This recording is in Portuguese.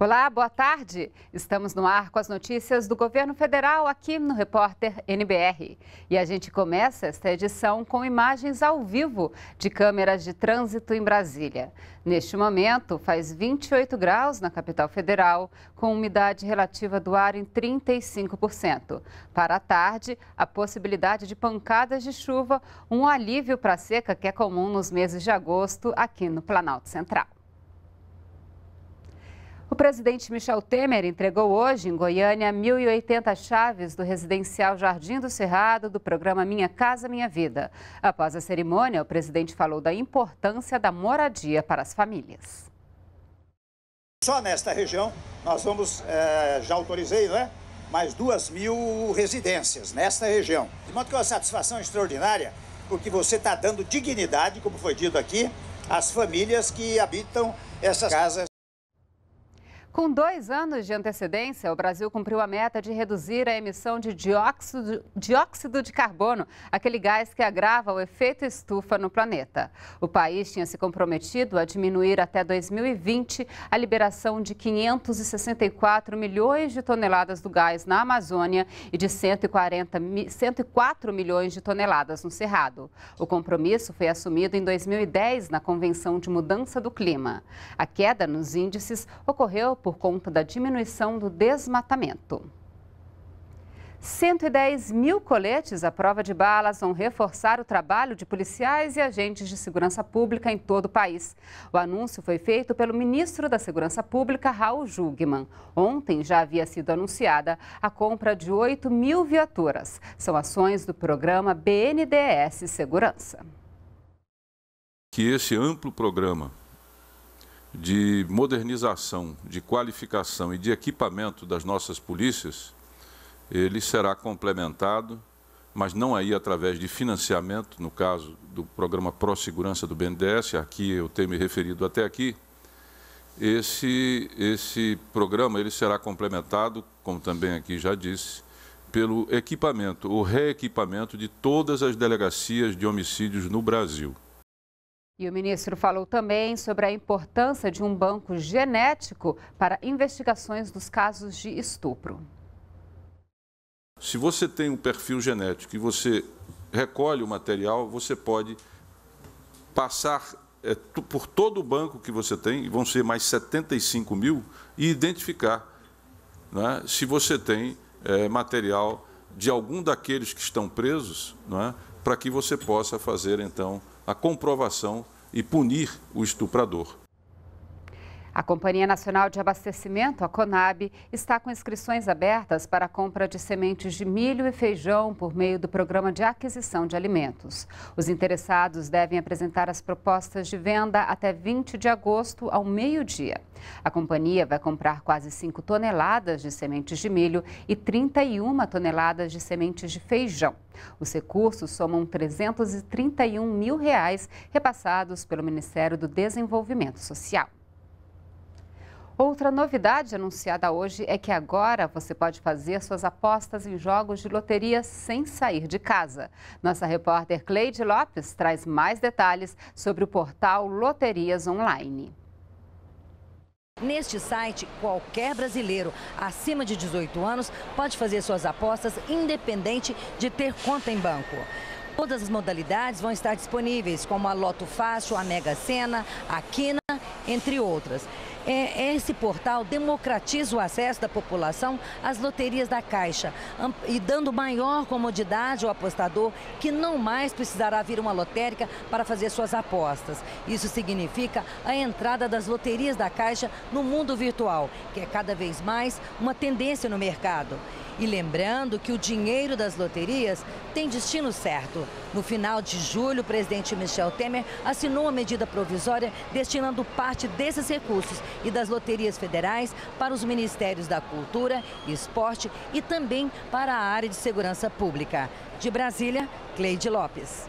Olá, boa tarde. Estamos no ar com as notícias do governo federal aqui no Repórter NBR. E a gente começa esta edição com imagens ao vivo de câmeras de trânsito em Brasília. Neste momento, faz 28 graus na capital federal, com umidade relativa do ar em 35%. Para a tarde, a possibilidade de pancadas de chuva, um alívio para a seca que é comum nos meses de agosto aqui no Planalto Central. O presidente Michel Temer entregou hoje em Goiânia 1.080 chaves do residencial Jardim do Cerrado do programa Minha Casa Minha Vida. Após a cerimônia, o presidente falou da importância da moradia para as famílias. Só nesta região nós vamos, é, já autorizei, né? Mais duas mil residências nesta região. De modo que é uma satisfação extraordinária, porque você está dando dignidade, como foi dito aqui, às famílias que habitam essas casas. Com dois anos de antecedência, o Brasil cumpriu a meta de reduzir a emissão de dióxido, dióxido, de carbono, aquele gás que agrava o efeito estufa no planeta. O país tinha se comprometido a diminuir até 2020 a liberação de 564 milhões de toneladas do gás na Amazônia e de 140, 104 milhões de toneladas no Cerrado. O compromisso foi assumido em 2010 na Convenção de Mudança do Clima. A queda nos índices ocorreu por conta da diminuição do desmatamento. 110 mil coletes à prova de balas vão reforçar o trabalho de policiais e agentes de segurança pública em todo o país. O anúncio foi feito pelo ministro da Segurança Pública, Raul Jugman. Ontem já havia sido anunciada a compra de 8 mil viaturas. São ações do programa BNDS Segurança. Que esse amplo programa de modernização, de qualificação e de equipamento das nossas polícias, ele será complementado, mas não aí através de financiamento, no caso do programa Pro Segurança do BNDES, aqui eu tenho me referido até aqui, esse, esse programa ele será complementado, como também aqui já disse, pelo equipamento, o reequipamento de todas as delegacias de homicídios no Brasil. E o ministro falou também sobre a importância de um banco genético para investigações dos casos de estupro. Se você tem um perfil genético e você recolhe o material, você pode passar é, por todo o banco que você tem, e vão ser mais 75 mil, e identificar né, se você tem é, material de algum daqueles que estão presos, né, para que você possa fazer, então, a comprovação e punir o estuprador. A Companhia Nacional de Abastecimento, a Conab, está com inscrições abertas para a compra de sementes de milho e feijão por meio do Programa de Aquisição de Alimentos. Os interessados devem apresentar as propostas de venda até 20 de agosto, ao meio-dia. A companhia vai comprar quase 5 toneladas de sementes de milho e 31 toneladas de sementes de feijão. Os recursos somam 331 mil reais repassados pelo Ministério do Desenvolvimento Social. Outra novidade anunciada hoje é que agora você pode fazer suas apostas em jogos de loteria sem sair de casa. Nossa repórter Cleide Lopes traz mais detalhes sobre o portal Loterias Online. Neste site, qualquer brasileiro acima de 18 anos pode fazer suas apostas independente de ter conta em banco. Todas as modalidades vão estar disponíveis, como a Loto Fácil, a Mega Sena, a Quina, entre outras. É, esse portal democratiza o acesso da população às loterias da Caixa e dando maior comodidade ao apostador que não mais precisará vir uma lotérica para fazer suas apostas. Isso significa a entrada das loterias da Caixa no mundo virtual, que é cada vez mais uma tendência no mercado. E lembrando que o dinheiro das loterias tem destino certo. No final de julho, o presidente Michel Temer assinou a medida provisória destinando parte desses recursos e das loterias federais para os ministérios da Cultura, Esporte e também para a área de segurança pública. De Brasília, Cleide Lopes.